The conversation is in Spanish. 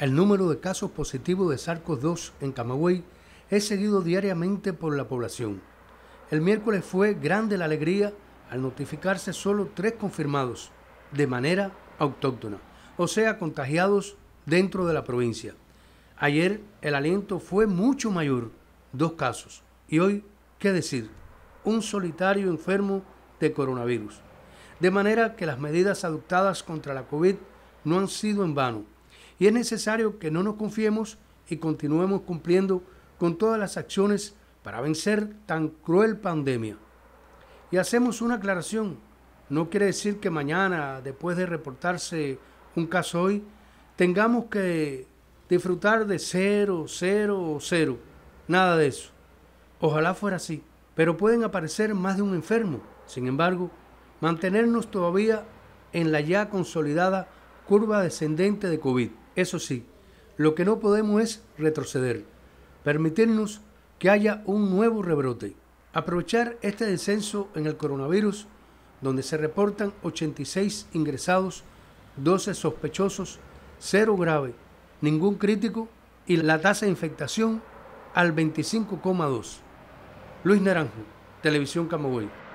El número de casos positivos de SARS-CoV-2 en Camagüey es seguido diariamente por la población. El miércoles fue grande la alegría al notificarse solo tres confirmados de manera autóctona, o sea, contagiados dentro de la provincia. Ayer el aliento fue mucho mayor, dos casos, y hoy, ¿qué decir? Un solitario enfermo de coronavirus. De manera que las medidas adoptadas contra la COVID no han sido en vano y es necesario que no nos confiemos y continuemos cumpliendo con todas las acciones para vencer tan cruel pandemia. Y hacemos una aclaración. No quiere decir que mañana, después de reportarse un caso hoy, tengamos que disfrutar de cero, cero o cero. Nada de eso. Ojalá fuera así. Pero pueden aparecer más de un enfermo. Sin embargo, mantenernos todavía en la ya consolidada curva descendente de COVID. Eso sí, lo que no podemos es retroceder, permitirnos que haya un nuevo rebrote. Aprovechar este descenso en el coronavirus, donde se reportan 86 ingresados, 12 sospechosos, cero grave, ningún crítico y la tasa de infectación al 25,2. Luis Naranjo, Televisión Camagüey.